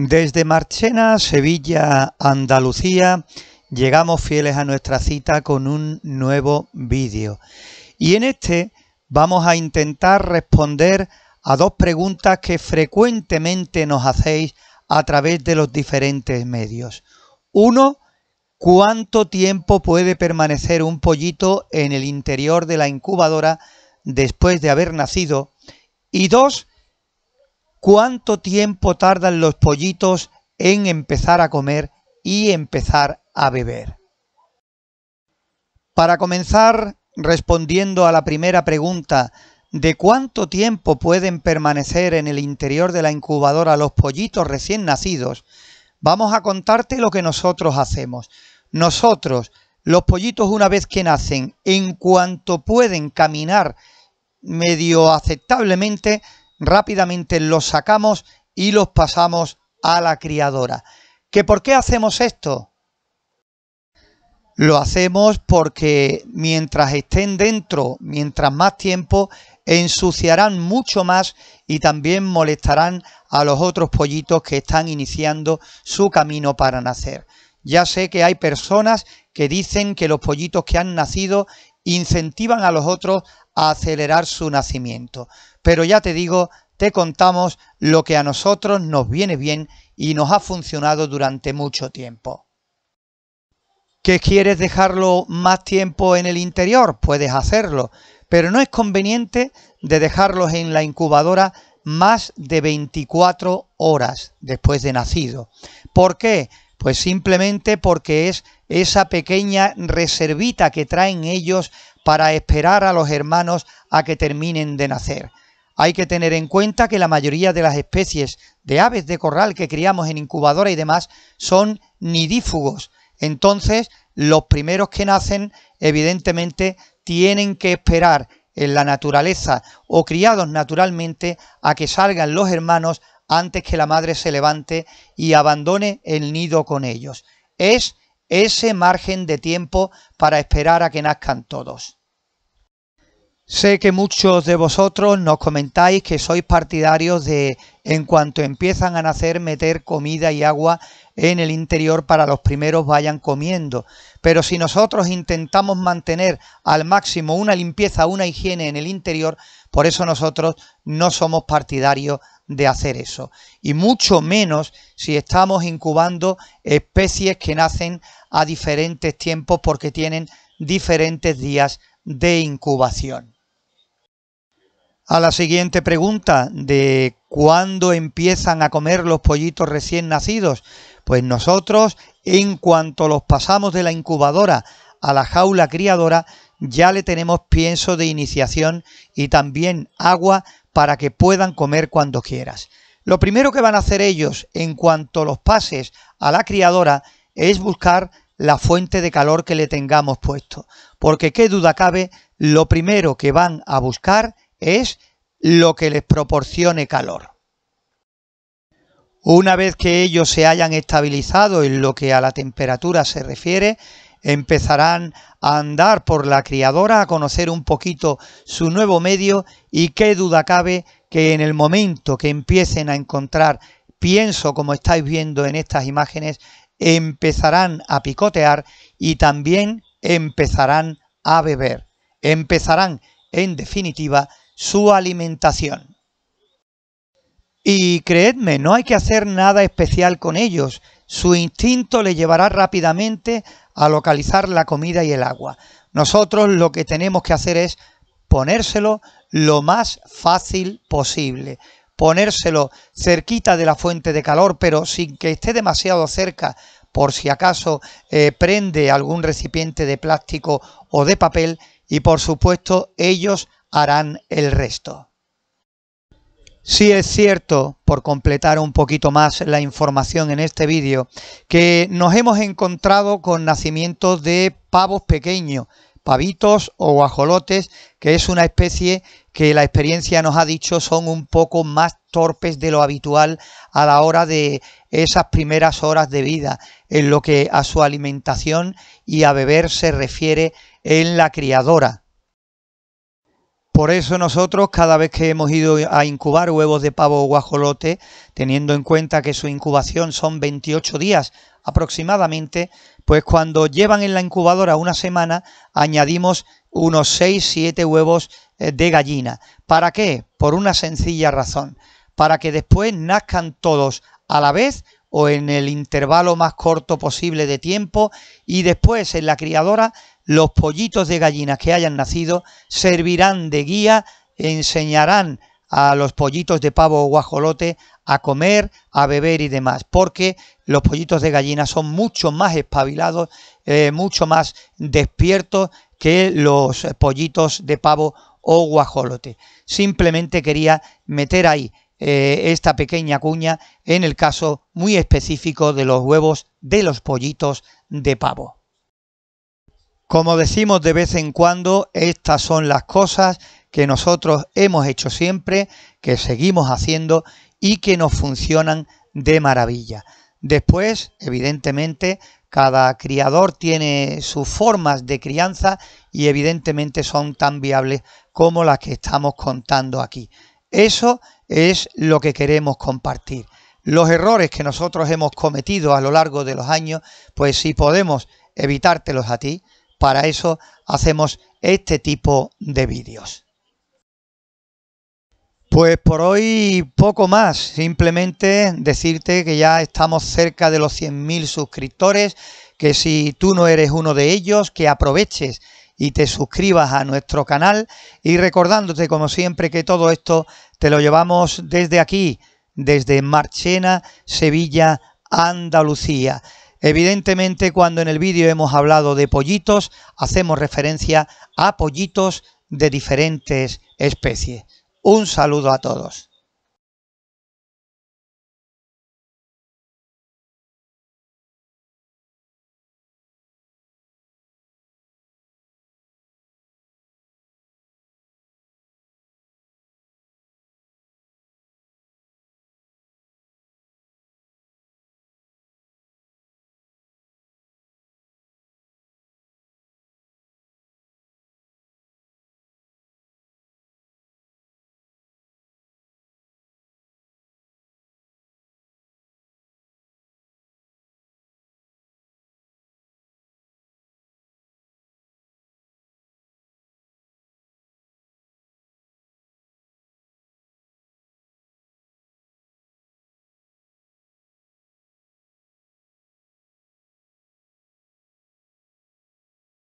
Desde Marchena, Sevilla, Andalucía, llegamos fieles a nuestra cita con un nuevo vídeo. Y en este vamos a intentar responder a dos preguntas que frecuentemente nos hacéis a través de los diferentes medios. Uno, ¿cuánto tiempo puede permanecer un pollito en el interior de la incubadora después de haber nacido? Y dos, cuánto tiempo tardan los pollitos en empezar a comer y empezar a beber. Para comenzar, respondiendo a la primera pregunta de cuánto tiempo pueden permanecer en el interior de la incubadora los pollitos recién nacidos, vamos a contarte lo que nosotros hacemos. Nosotros, los pollitos una vez que nacen, en cuanto pueden caminar medio aceptablemente, rápidamente los sacamos y los pasamos a la criadora. ¿Que por qué hacemos esto? Lo hacemos porque mientras estén dentro, mientras más tiempo, ensuciarán mucho más y también molestarán a los otros pollitos que están iniciando su camino para nacer. Ya sé que hay personas que dicen que los pollitos que han nacido incentivan a los otros a acelerar su nacimiento. Pero ya te digo, te contamos lo que a nosotros nos viene bien y nos ha funcionado durante mucho tiempo. ¿Qué quieres dejarlo más tiempo en el interior? Puedes hacerlo, pero no es conveniente de dejarlos en la incubadora más de 24 horas después de nacido. ¿Por qué? Pues simplemente porque es esa pequeña reservita que traen ellos para esperar a los hermanos a que terminen de nacer. Hay que tener en cuenta que la mayoría de las especies de aves de corral que criamos en incubadora y demás son nidífugos. Entonces, los primeros que nacen, evidentemente, tienen que esperar en la naturaleza o criados naturalmente a que salgan los hermanos antes que la madre se levante y abandone el nido con ellos. Es ese margen de tiempo para esperar a que nazcan todos. Sé que muchos de vosotros nos comentáis que sois partidarios de, en cuanto empiezan a nacer, meter comida y agua en el interior para los primeros vayan comiendo. Pero si nosotros intentamos mantener al máximo una limpieza, una higiene en el interior, por eso nosotros no somos partidarios de hacer eso. Y mucho menos si estamos incubando especies que nacen a diferentes tiempos porque tienen diferentes días de incubación. A la siguiente pregunta de cuándo empiezan a comer los pollitos recién nacidos, pues nosotros en cuanto los pasamos de la incubadora a la jaula criadora, ya le tenemos pienso de iniciación y también agua para que puedan comer cuando quieras. Lo primero que van a hacer ellos en cuanto los pases a la criadora es buscar la fuente de calor que le tengamos puesto, porque qué duda cabe, lo primero que van a buscar es lo que les proporcione calor. Una vez que ellos se hayan estabilizado en lo que a la temperatura se refiere, empezarán a andar por la criadora, a conocer un poquito su nuevo medio y qué duda cabe que en el momento que empiecen a encontrar pienso, como estáis viendo en estas imágenes, empezarán a picotear y también empezarán a beber. Empezarán, en definitiva, su alimentación. Y creedme, no hay que hacer nada especial con ellos. Su instinto le llevará rápidamente a localizar la comida y el agua. Nosotros lo que tenemos que hacer es ponérselo lo más fácil posible ponérselo cerquita de la fuente de calor, pero sin que esté demasiado cerca por si acaso eh, prende algún recipiente de plástico o de papel y por supuesto ellos harán el resto. Sí es cierto, por completar un poquito más la información en este vídeo, que nos hemos encontrado con nacimientos de pavos pequeños, pavitos o guajolotes, que es una especie que la experiencia nos ha dicho son un poco más torpes de lo habitual a la hora de esas primeras horas de vida, en lo que a su alimentación y a beber se refiere en la criadora. Por eso nosotros cada vez que hemos ido a incubar huevos de pavo o guajolote, teniendo en cuenta que su incubación son 28 días aproximadamente, pues cuando llevan en la incubadora una semana, añadimos unos 6, 7 huevos eh, de gallina. ¿Para qué? Por una sencilla razón. Para que después nazcan todos a la vez o en el intervalo más corto posible de tiempo y después en la criadora los pollitos de gallinas que hayan nacido servirán de guía, enseñarán a los pollitos de pavo o guajolote a comer, a beber y demás, porque los pollitos de gallina son mucho más espabilados, eh, mucho más despiertos que los pollitos de pavo o guajolote. Simplemente quería meter ahí eh, esta pequeña cuña en el caso muy específico de los huevos de los pollitos de pavo. Como decimos de vez en cuando, estas son las cosas que nosotros hemos hecho siempre, que seguimos haciendo y que nos funcionan de maravilla. Después, evidentemente, cada criador tiene sus formas de crianza y evidentemente son tan viables como las que estamos contando aquí. Eso es lo que queremos compartir. Los errores que nosotros hemos cometido a lo largo de los años, pues si podemos evitártelos a ti, para eso hacemos este tipo de vídeos. Pues por hoy poco más, simplemente decirte que ya estamos cerca de los 100.000 suscriptores, que si tú no eres uno de ellos, que aproveches y te suscribas a nuestro canal y recordándote como siempre que todo esto te lo llevamos desde aquí, desde Marchena, Sevilla, Andalucía. Evidentemente cuando en el vídeo hemos hablado de pollitos, hacemos referencia a pollitos de diferentes especies. Un saludo a todos.